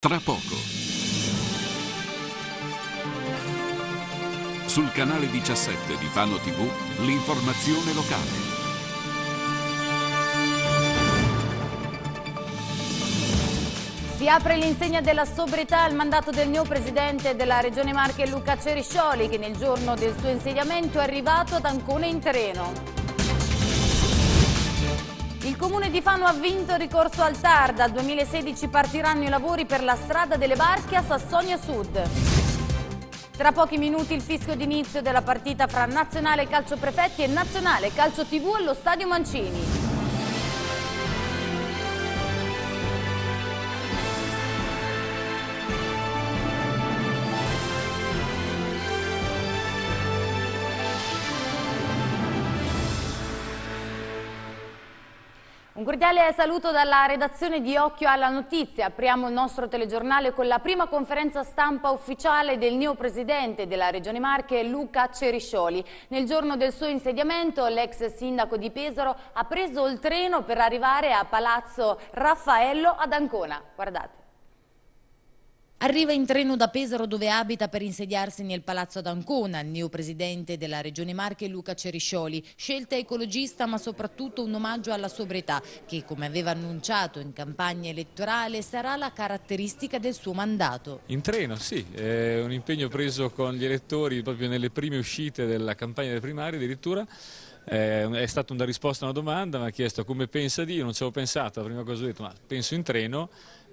Tra poco. Sul canale 17 di Fano TV, l'informazione locale. Si apre l'insegna della sobrietà al mandato del neo presidente della Regione Marche Luca Ceriscioli che nel giorno del suo insediamento è arrivato ad Ancone in treno. Il comune di Fano ha vinto il ricorso al TAR. Dal 2016 partiranno i lavori per la strada delle Barche a Sassonia Sud. Tra pochi minuti il fischio d'inizio della partita fra Nazionale Calcio Prefetti e Nazionale Calcio TV allo Stadio Mancini. cordiale saluto dalla redazione di Occhio alla Notizia. Apriamo il nostro telegiornale con la prima conferenza stampa ufficiale del neo presidente della Regione Marche, Luca Ceriscioli. Nel giorno del suo insediamento, l'ex sindaco di Pesaro ha preso il treno per arrivare a Palazzo Raffaello ad Ancona. Guardate. Arriva in treno da Pesaro dove abita per insediarsi nel Palazzo d'Ancona, il neo presidente della Regione Marche Luca Ceriscioli. Scelta ecologista ma soprattutto un omaggio alla sobrietà che come aveva annunciato in campagna elettorale sarà la caratteristica del suo mandato. In treno sì, è un impegno preso con gli elettori proprio nelle prime uscite della campagna delle primarie addirittura. Ehm, è stata una risposta a una domanda, mi ha chiesto come pensa di, io non ci avevo pensato, la prima cosa ho detto ma penso in treno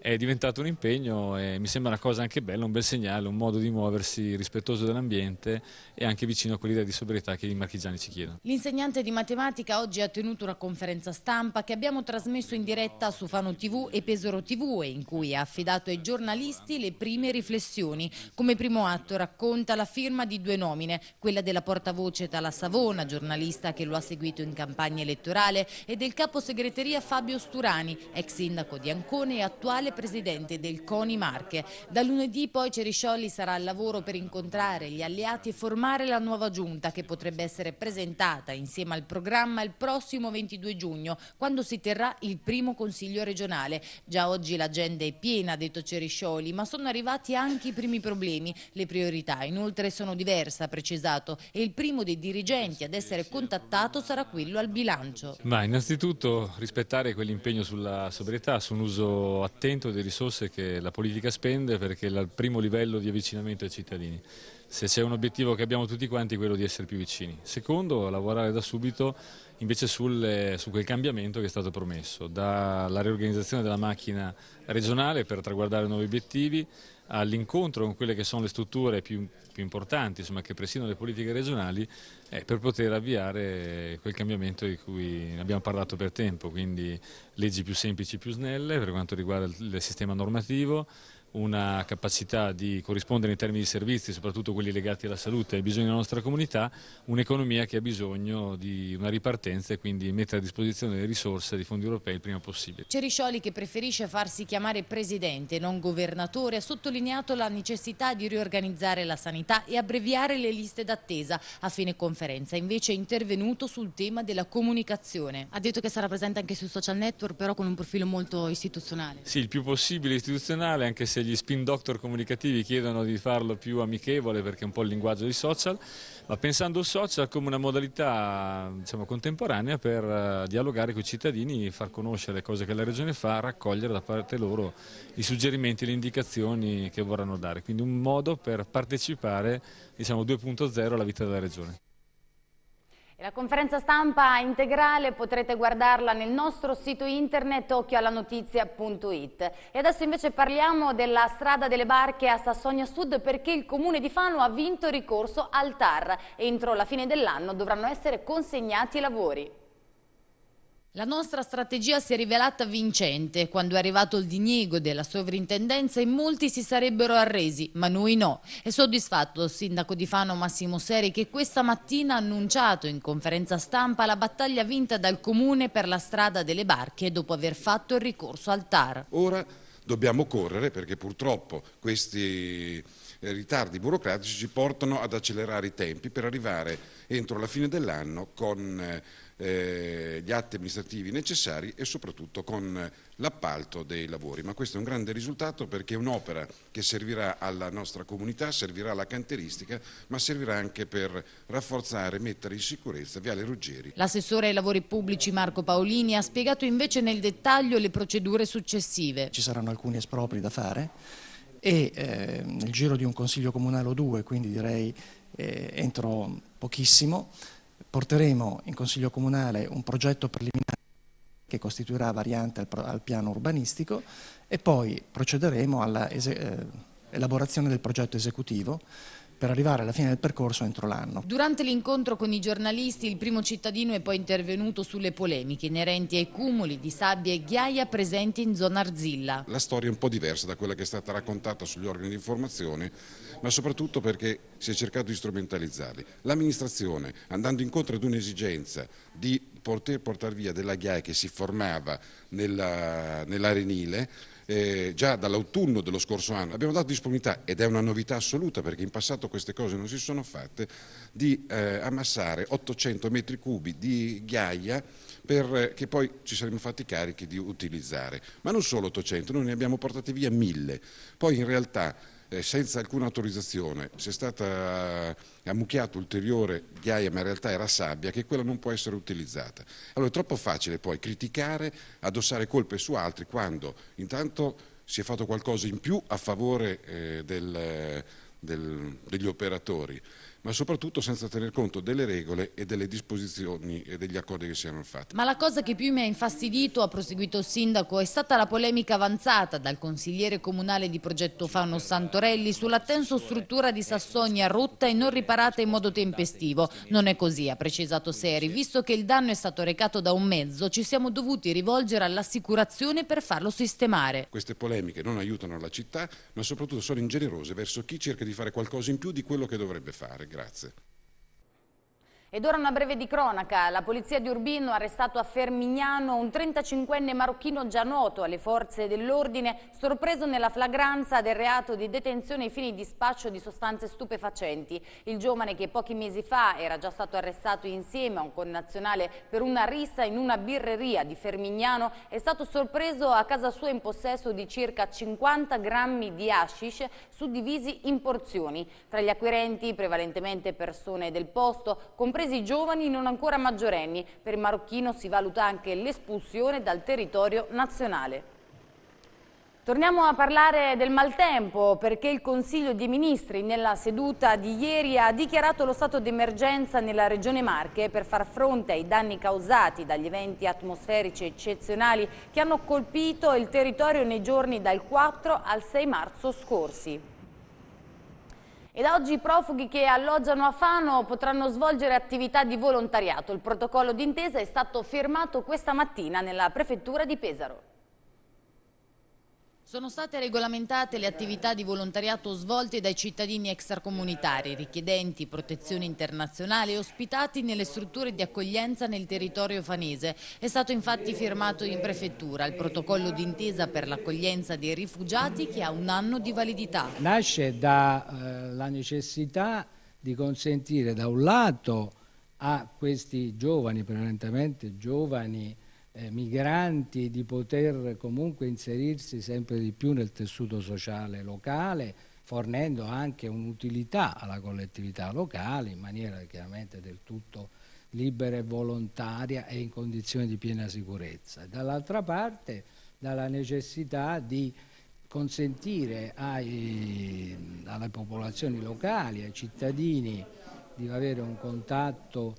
è diventato un impegno e mi sembra una cosa anche bella, un bel segnale, un modo di muoversi rispettoso dell'ambiente e anche vicino a quell'idea di sobrietà che i marchigiani ci chiedono. L'insegnante di matematica oggi ha tenuto una conferenza stampa che abbiamo trasmesso in diretta su Fano TV e Pesoro TV e in cui ha affidato ai giornalisti le prime riflessioni. Come primo atto racconta la firma di due nomine, quella della portavoce Tala Savona, giornalista che lo ha seguito in campagna elettorale, e del caposegreteria Fabio Sturani, ex sindaco di Ancone e attuale presidente del CONI Marche. Da lunedì poi Ceriscioli sarà al lavoro per incontrare gli alleati e formare la nuova giunta che potrebbe essere presentata insieme al programma il prossimo 22 giugno quando si terrà il primo consiglio regionale. Già oggi l'agenda è piena, ha detto Ceriscioli, ma sono arrivati anche i primi problemi. Le priorità inoltre sono diverse, ha precisato, e il primo dei dirigenti ad essere contattato sarà quello al bilancio. Ma innanzitutto rispettare quell'impegno sulla sobrietà, su un uso attento 1% delle risorse che la politica spende perché è il primo livello di avvicinamento ai cittadini. Se c'è un obiettivo che abbiamo tutti quanti è quello di essere più vicini. Secondo, lavorare da subito invece sul, su quel cambiamento che è stato promesso, dalla riorganizzazione della macchina regionale per traguardare nuovi obiettivi all'incontro con quelle che sono le strutture più, più importanti insomma, che presidono le politiche regionali eh, per poter avviare quel cambiamento di cui abbiamo parlato per tempo, quindi leggi più semplici, più snelle per quanto riguarda il, il sistema normativo, una capacità di corrispondere in termini di servizi, soprattutto quelli legati alla salute, ai bisogni della nostra comunità, un'economia che ha bisogno di una ripartenza e quindi mettere a disposizione le risorse dei fondi europei il prima possibile. Ceriscioli, che preferisce farsi chiamare presidente, non governatore, ha sottolineato la necessità di riorganizzare la sanità e abbreviare le liste d'attesa. A fine conferenza invece è intervenuto sul tema della comunicazione. Ha detto che sarà presente anche sui social network, però con un profilo molto istituzionale. Sì, il più possibile istituzionale, anche se gli spin doctor comunicativi chiedono di farlo più amichevole perché è un po' il linguaggio dei social, ma pensando al social come una modalità diciamo, contemporanea per eh, dialogare con i cittadini, far conoscere le cose che la Regione fa, raccogliere da parte loro i suggerimenti, le indicazioni che vorranno dare, quindi un modo per partecipare diciamo, 2.0 alla vita della Regione. La conferenza stampa integrale potrete guardarla nel nostro sito internet occhioallanotizia.it. E adesso invece parliamo della strada delle barche a Sassonia Sud perché il comune di Fano ha vinto ricorso al TAR. Entro la fine dell'anno dovranno essere consegnati i lavori. La nostra strategia si è rivelata vincente. Quando è arrivato il diniego della sovrintendenza in molti si sarebbero arresi, ma noi no. È soddisfatto il sindaco di Fano Massimo Seri che questa mattina ha annunciato in conferenza stampa la battaglia vinta dal comune per la strada delle barche dopo aver fatto il ricorso al TAR. Ora dobbiamo correre perché purtroppo questi eh, ritardi burocratici ci portano ad accelerare i tempi per arrivare entro la fine dell'anno con eh, eh, gli atti amministrativi necessari e soprattutto con l'appalto dei lavori. Ma questo è un grande risultato perché è un'opera che servirà alla nostra comunità, servirà alla canteristica, ma servirà anche per rafforzare e mettere in sicurezza Viale Ruggeri. L'assessore ai lavori pubblici Marco Paolini ha spiegato invece nel dettaglio le procedure successive. Ci saranno alcuni espropri da fare e eh, nel giro di un consiglio comunale o due, quindi direi eh, entro pochissimo, porteremo in Consiglio Comunale un progetto preliminare che costituirà variante al, al piano urbanistico e poi procederemo all'elaborazione eh, del progetto esecutivo per arrivare alla fine del percorso entro l'anno. Durante l'incontro con i giornalisti il primo cittadino è poi intervenuto sulle polemiche inerenti ai cumuli di sabbia e ghiaia presenti in zona Arzilla. La storia è un po' diversa da quella che è stata raccontata sugli organi di informazione, ma soprattutto perché si è cercato di strumentalizzarli. L'amministrazione, andando incontro ad un'esigenza di poter portare via della ghiaia che si formava nell'arenile nell eh, già dall'autunno dello scorso anno abbiamo dato disponibilità, ed è una novità assoluta perché in passato queste cose non si sono fatte, di eh, ammassare 800 metri cubi di ghiaia per, eh, che poi ci saremmo fatti carichi di utilizzare. Ma non solo 800, noi ne abbiamo portati via 1000. Poi in realtà eh, senza alcuna autorizzazione, si è stata eh, ammucchiata ulteriore ghiaia, ma in realtà era sabbia, che quella non può essere utilizzata. Allora è troppo facile poi criticare, addossare colpe su altri quando intanto si è fatto qualcosa in più a favore eh, del, del, degli operatori ma soprattutto senza tener conto delle regole e delle disposizioni e degli accordi che si erano fatti. Ma la cosa che più mi ha infastidito, ha proseguito il sindaco, è stata la polemica avanzata dal consigliere comunale di progetto Fano Santorelli sulla tenso struttura di Sassonia rotta e non riparata in modo tempestivo. Non è così, ha precisato Seri, visto che il danno è stato recato da un mezzo, ci siamo dovuti rivolgere all'assicurazione per farlo sistemare. Queste polemiche non aiutano la città, ma soprattutto sono ingenerose verso chi cerca di fare qualcosa in più di quello che dovrebbe fare. Grazie. Ed ora una breve di cronaca. La polizia di Urbino ha arrestato a Fermignano un 35enne marocchino già noto alle forze dell'ordine, sorpreso nella flagranza del reato di detenzione ai fini di spaccio di sostanze stupefacenti. Il giovane che pochi mesi fa era già stato arrestato insieme a un connazionale per una rissa in una birreria di Fermignano è stato sorpreso a casa sua in possesso di circa 50 grammi di hashish suddivisi in porzioni. Tra gli acquirenti prevalentemente persone del posto, compreso i giovani non ancora maggiorenni. Per il marocchino si valuta anche l'espulsione dal territorio nazionale. Torniamo a parlare del maltempo perché il Consiglio dei Ministri nella seduta di ieri ha dichiarato lo stato d'emergenza nella Regione Marche per far fronte ai danni causati dagli eventi atmosferici eccezionali che hanno colpito il territorio nei giorni dal 4 al 6 marzo scorsi. E da oggi i profughi che alloggiano a Fano potranno svolgere attività di volontariato. Il protocollo d'intesa è stato firmato questa mattina nella prefettura di Pesaro. Sono state regolamentate le attività di volontariato svolte dai cittadini extracomunitari, richiedenti protezione internazionale e ospitati nelle strutture di accoglienza nel territorio fanese. È stato infatti firmato in prefettura il protocollo d'intesa per l'accoglienza dei rifugiati che ha un anno di validità. Nasce dalla eh, necessità di consentire da un lato a questi giovani, prevalentemente giovani, eh, migranti di poter comunque inserirsi sempre di più nel tessuto sociale locale, fornendo anche un'utilità alla collettività locale in maniera chiaramente del tutto libera e volontaria e in condizioni di piena sicurezza. Dall'altra parte dalla necessità di consentire ai, alle popolazioni locali, ai cittadini di avere un contatto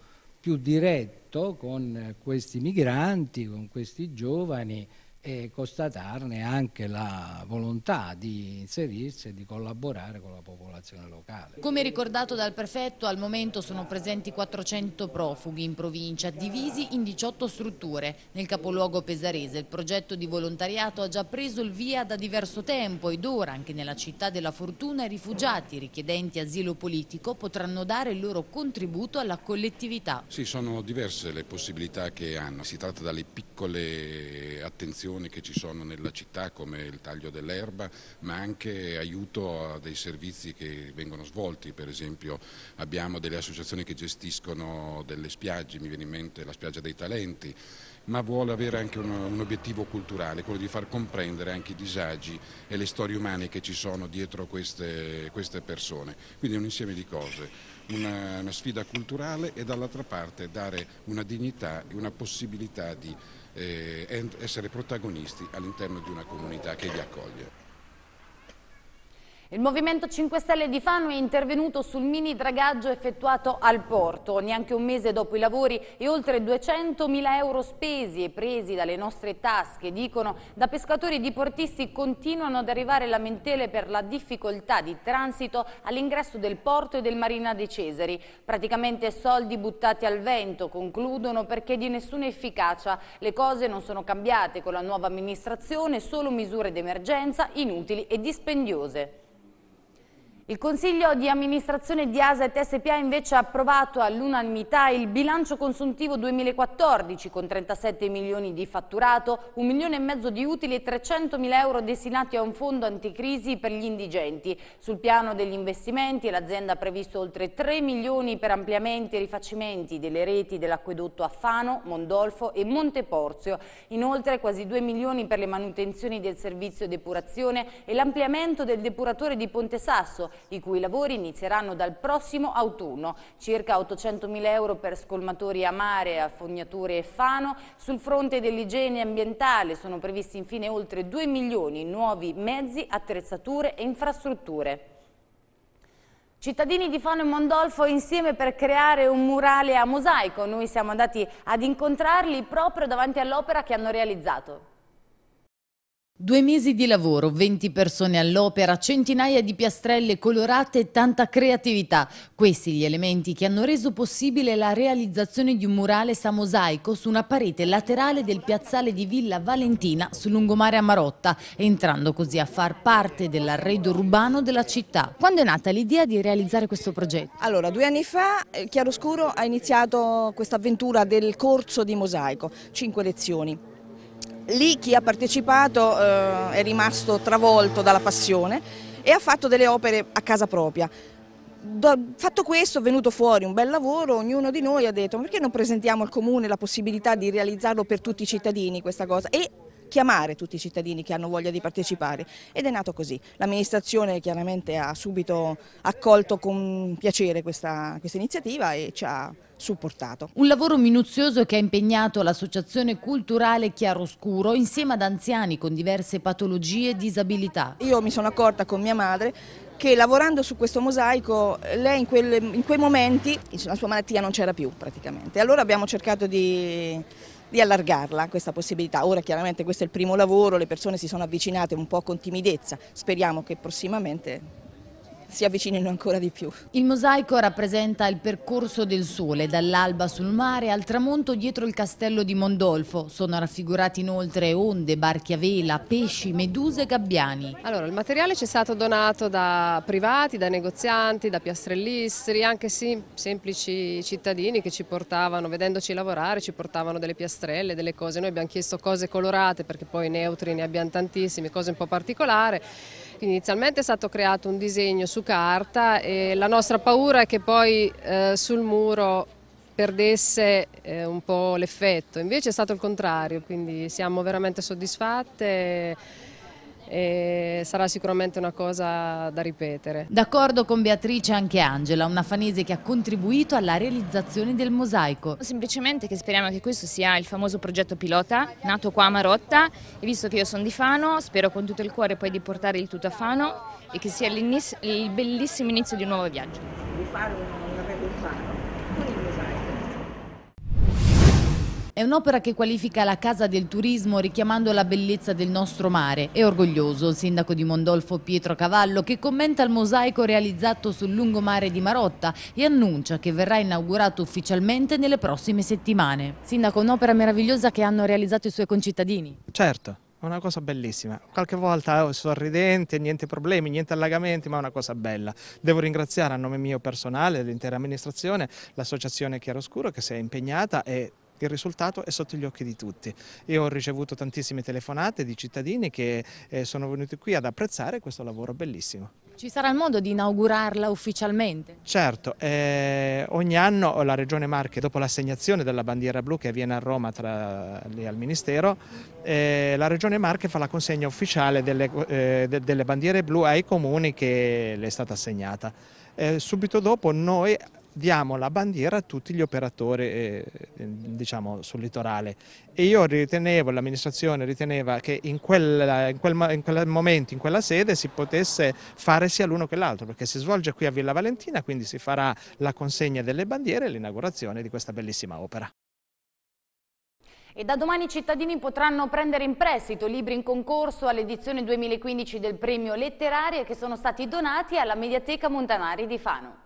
più diretto con questi migranti, con questi giovani e constatarne anche la volontà di inserirsi e di collaborare con la popolazione locale. Come ricordato dal prefetto, al momento sono presenti 400 profughi in provincia, divisi in 18 strutture. Nel capoluogo pesarese il progetto di volontariato ha già preso il via da diverso tempo ed ora anche nella città della Fortuna i rifugiati richiedenti asilo politico potranno dare il loro contributo alla collettività. Sì, sono diverse le possibilità che hanno. Si tratta dalle piccole attenzioni azioni che ci sono nella città come il taglio dell'erba, ma anche aiuto a dei servizi che vengono svolti, per esempio abbiamo delle associazioni che gestiscono delle spiagge, mi viene in mente la spiaggia dei talenti, ma vuole avere anche un, un obiettivo culturale, quello di far comprendere anche i disagi e le storie umane che ci sono dietro queste, queste persone. Quindi un insieme di cose. Una, una, sfida culturale e dall'altra parte dare una dignità e una possibilità di eh, essere protagonisti all'interno di una comunità che li accoglie. Il Movimento 5 Stelle di Fano è intervenuto sul mini dragaggio effettuato al porto. Neanche un mese dopo i lavori e oltre 200.000 euro spesi e presi dalle nostre tasche, dicono, da pescatori di portisti continuano ad arrivare lamentele per la difficoltà di transito all'ingresso del porto e del Marina dei Cesari. Praticamente soldi buttati al vento, concludono, perché di nessuna efficacia. Le cose non sono cambiate con la nuova amministrazione, solo misure d'emergenza inutili e dispendiose. Il Consiglio di amministrazione di ASET SPA invece ha approvato all'unanimità il bilancio consuntivo 2014 con 37 milioni di fatturato, un milione e mezzo di utili e 300 mila euro destinati a un fondo anticrisi per gli indigenti. Sul piano degli investimenti l'azienda ha previsto oltre 3 milioni per ampliamenti e rifacimenti delle reti dell'acquedotto a Fano, Mondolfo e Monteporzio. Inoltre quasi 2 milioni per le manutenzioni del servizio depurazione e l'ampliamento del depuratore di Ponte Sasso i cui lavori inizieranno dal prossimo autunno. Circa 800.000 euro per scolmatori a mare, a fognature e fano. Sul fronte dell'igiene ambientale sono previsti infine oltre 2 milioni in nuovi mezzi, attrezzature e infrastrutture. Cittadini di Fano e Mondolfo insieme per creare un murale a mosaico. Noi siamo andati ad incontrarli proprio davanti all'opera che hanno realizzato. Due mesi di lavoro, 20 persone all'opera, centinaia di piastrelle colorate e tanta creatività. Questi gli elementi che hanno reso possibile la realizzazione di un murale mosaico su una parete laterale del piazzale di Villa Valentina sul lungomare a Marotta, entrando così a far parte dell'arredo urbano della città. Quando è nata l'idea di realizzare questo progetto? Allora, due anni fa eh, Chiaroscuro ha iniziato questa avventura del corso di mosaico, cinque lezioni. Lì chi ha partecipato eh, è rimasto travolto dalla passione e ha fatto delle opere a casa propria. Do, fatto questo è venuto fuori un bel lavoro, ognuno di noi ha detto perché non presentiamo al comune la possibilità di realizzarlo per tutti i cittadini questa cosa e chiamare tutti i cittadini che hanno voglia di partecipare ed è nato così. L'amministrazione chiaramente ha subito accolto con piacere questa, questa iniziativa e ci ha supportato. Un lavoro minuzioso che ha impegnato l'associazione culturale Chiaroscuro insieme ad anziani con diverse patologie e disabilità. Io mi sono accorta con mia madre che lavorando su questo mosaico lei in, quel, in quei momenti la sua malattia non c'era più praticamente. Allora abbiamo cercato di di allargarla questa possibilità. Ora chiaramente questo è il primo lavoro, le persone si sono avvicinate un po' con timidezza, speriamo che prossimamente si avvicinino ancora di più. Il mosaico rappresenta il percorso del sole dall'alba sul mare al tramonto dietro il castello di Mondolfo. Sono raffigurati inoltre onde, barchi a vela, pesci, meduse e gabbiani. Allora, il materiale ci è stato donato da privati, da negozianti, da piastrellistri, anche sem semplici cittadini che ci portavano, vedendoci lavorare, ci portavano delle piastrelle, delle cose. Noi abbiamo chiesto cose colorate perché poi neutri ne abbiamo tantissime, cose un po' particolari quindi inizialmente è stato creato un disegno su carta e la nostra paura è che poi eh, sul muro perdesse eh, un po' l'effetto, invece è stato il contrario, quindi siamo veramente soddisfatte e sarà sicuramente una cosa da ripetere. D'accordo con Beatrice anche Angela, una fanese che ha contribuito alla realizzazione del mosaico. Semplicemente che speriamo che questo sia il famoso progetto pilota nato qua a Marotta e visto che io sono di Fano spero con tutto il cuore poi di portare il tutto a Fano e che sia il bellissimo inizio di un nuovo viaggio. È un'opera che qualifica la Casa del Turismo richiamando la bellezza del nostro mare. È orgoglioso il sindaco di Mondolfo Pietro Cavallo che commenta il mosaico realizzato sul lungomare di Marotta e annuncia che verrà inaugurato ufficialmente nelle prossime settimane. Sindaco, un'opera meravigliosa che hanno realizzato i suoi concittadini. Certo, una cosa bellissima. Qualche volta oh, sorridente, niente problemi, niente allagamenti, ma una cosa bella. Devo ringraziare a nome mio personale, dell'intera amministrazione, l'associazione Chiaroscuro che si è impegnata e il risultato è sotto gli occhi di tutti. Io ho ricevuto tantissime telefonate di cittadini che eh, sono venuti qui ad apprezzare questo lavoro bellissimo. Ci sarà il modo di inaugurarla ufficialmente? Certo, eh, ogni anno la Regione Marche, dopo l'assegnazione della bandiera blu che avviene a Roma tra, lì al Ministero, eh, la Regione Marche fa la consegna ufficiale delle, eh, de, delle bandiere blu ai comuni che le è stata assegnata. Eh, subito dopo noi diamo la bandiera a tutti gli operatori eh, eh, diciamo, sul litorale e io ritenevo, l'amministrazione riteneva che in quel, in, quel, in quel, momento, in quella sede si potesse fare sia l'uno che l'altro perché si svolge qui a Villa Valentina quindi si farà la consegna delle bandiere e l'inaugurazione di questa bellissima opera. E da domani i cittadini potranno prendere in prestito libri in concorso all'edizione 2015 del premio Letterarie che sono stati donati alla Mediateca Montanari di Fano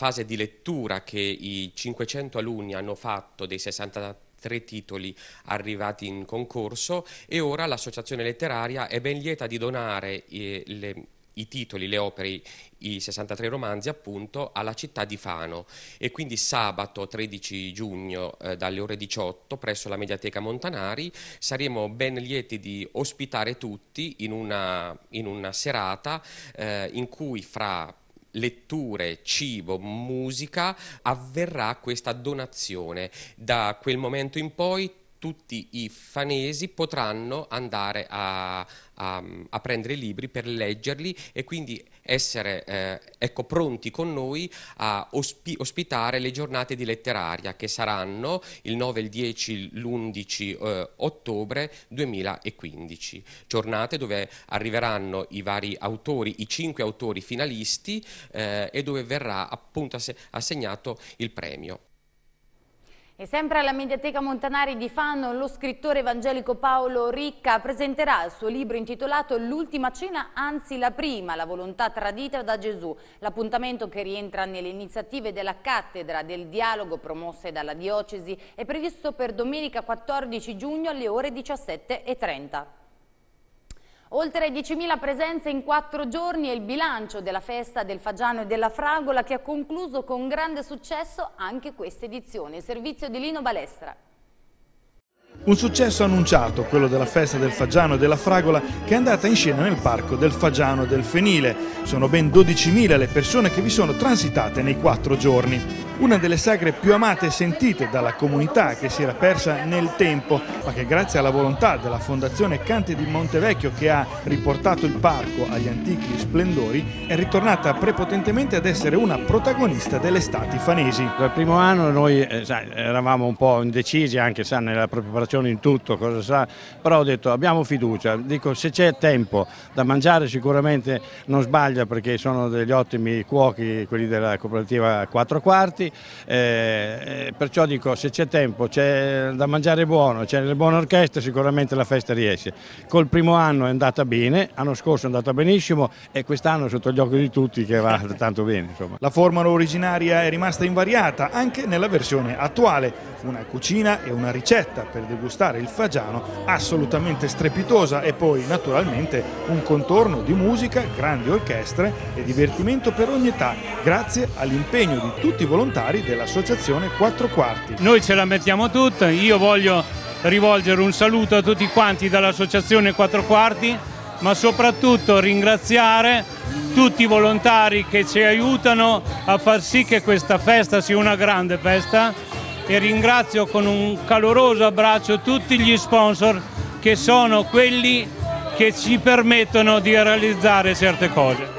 fase di lettura che i 500 alunni hanno fatto dei 63 titoli arrivati in concorso e ora l'associazione letteraria è ben lieta di donare eh, le, i titoli, le opere, i 63 romanzi appunto alla città di Fano e quindi sabato 13 giugno eh, dalle ore 18 presso la Mediateca Montanari saremo ben lieti di ospitare tutti in una, in una serata eh, in cui fra letture, cibo, musica avverrà questa donazione. Da quel momento in poi tutti i fanesi potranno andare a, a, a prendere i libri per leggerli e quindi essere eh, ecco, pronti con noi a ospi ospitare le giornate di letteraria che saranno il 9, il 10, l'11 eh, ottobre 2015. Giornate dove arriveranno i vari autori, i cinque autori finalisti eh, e dove verrà appunto ass assegnato il premio. E sempre alla Mediateca Montanari di Fano, lo scrittore evangelico Paolo Ricca presenterà il suo libro intitolato L'ultima cena, anzi la prima, la volontà tradita da Gesù. L'appuntamento che rientra nelle iniziative della cattedra del dialogo promosse dalla diocesi è previsto per domenica 14 giugno alle ore 17.30. Oltre 10.000 presenze in quattro giorni è il bilancio della festa del Fagiano e della Fragola che ha concluso con grande successo anche questa edizione. Servizio di Lino Balestra. Un successo annunciato, quello della festa del Fagiano e della Fragola, che è andata in scena nel parco del Fagiano del Fenile. Sono ben 12.000 le persone che vi sono transitate nei quattro giorni una delle sagre più amate e sentite dalla comunità che si era persa nel tempo, ma che grazie alla volontà della Fondazione Cante di Montevecchio che ha riportato il parco agli antichi splendori, è ritornata prepotentemente ad essere una protagonista delle stati fanesi. Dal primo anno noi eh, sa, eravamo un po' indecisi anche sa, nella preparazione in tutto, cosa sa, però ho detto abbiamo fiducia, dico se c'è tempo da mangiare sicuramente non sbaglia perché sono degli ottimi cuochi quelli della cooperativa 4 quarti eh, eh, perciò dico se c'è tempo, c'è da mangiare buono, c'è le buone orchestre, sicuramente la festa riesce. Col primo anno è andata bene, l'anno scorso è andata benissimo e quest'anno è sotto gli occhi di tutti che va tanto bene. Insomma. La formula originaria è rimasta invariata anche nella versione attuale, una cucina e una ricetta per degustare il fagiano assolutamente strepitosa e poi naturalmente un contorno di musica, grandi orchestre e divertimento per ogni età grazie all'impegno di tutti i volontari volontari dell'associazione Quattro Quarti. Noi ce la mettiamo tutta, io voglio rivolgere un saluto a tutti quanti dall'associazione Quattro Quarti, ma soprattutto ringraziare tutti i volontari che ci aiutano a far sì che questa festa sia una grande festa e ringrazio con un caloroso abbraccio tutti gli sponsor che sono quelli che ci permettono di realizzare certe cose.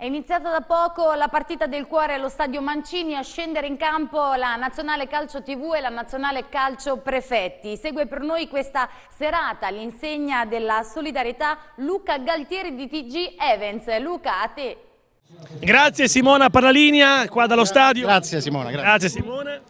È iniziata da poco la partita del cuore allo stadio Mancini a scendere in campo la Nazionale Calcio TV e la Nazionale Calcio Prefetti. Segue per noi questa serata l'insegna della solidarietà Luca Galtieri di TG Evans. Luca, a te Grazie Simona per la linea, qua dallo stadio. Grazie Simona. Grazie. grazie Simona.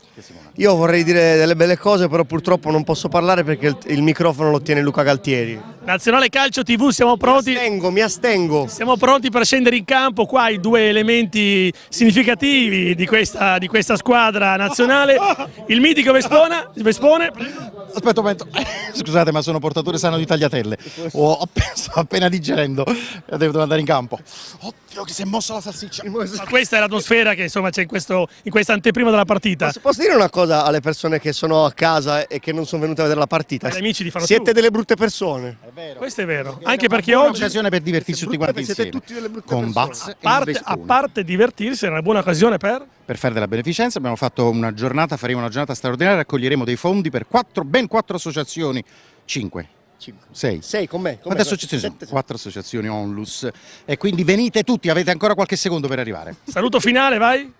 Io vorrei dire delle belle cose, però purtroppo non posso parlare perché il, il microfono lo tiene Luca Galtieri. Nazionale Calcio TV, siamo pronti. Mi astengo, mi astengo. Siamo pronti per scendere in campo. Qua i due elementi significativi di questa, di questa squadra nazionale. Il mitico Vespona, Vespone. Aspetta un momento, scusate ma sono portatore sano di tagliatelle, oh, sto appena digerendo, devo andare in campo. Oddio che si è mossa la salsiccia. Ma questa è l'atmosfera che insomma c'è in, in questa anteprima della partita. Posso, posso, dire una cosa alle persone che sono a casa e che non sono venute a vedere la partita? Gli amici di Fanno Siete più. delle brutte persone. È vero. Questo è vero, perché anche perché oggi... È un'occasione per divertirsi tutti quanti insieme. Siete tutti delle brutte Con persone. A a parte divertirsi è una buona occasione per per fare della beneficenza, abbiamo fatto una giornata, faremo una giornata straordinaria, raccoglieremo dei fondi per quattro, ben quattro associazioni, cinque, 5. 6. 6 con me. Quante associazioni 7, sono? 4 associazioni onlus. E quindi venite tutti, avete ancora qualche secondo per arrivare. Saluto finale, vai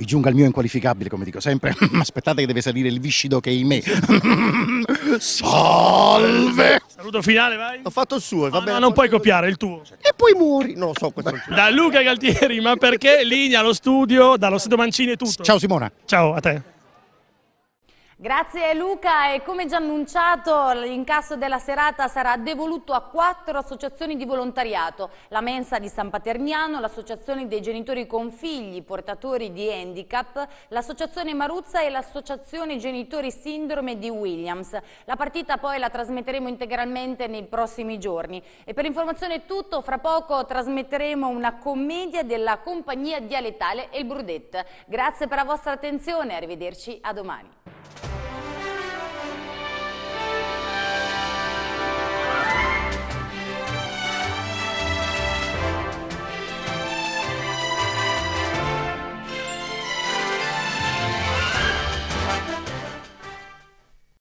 vi giunga il mio inqualificabile, come dico sempre. Aspettate che deve salire il viscido che è in me. Salve! Saluto finale, vai. Ho fatto il suo, va ah, bene. Ma no, non puoi copiare il tuo. E poi muori. Non lo so questo. Da Luca Galtieri, ma perché linea allo studio, dallo Sedo Mancini e tutto. Ciao Simona. Ciao a te. Grazie Luca e come già annunciato l'incasso della serata sarà devoluto a quattro associazioni di volontariato, la Mensa di San Paterniano, l'Associazione dei genitori con figli portatori di handicap, l'Associazione Maruzza e l'Associazione genitori sindrome di Williams. La partita poi la trasmetteremo integralmente nei prossimi giorni e per informazione è tutto, fra poco trasmetteremo una commedia della compagnia dialettale El Brudet. Grazie per la vostra attenzione, arrivederci a domani.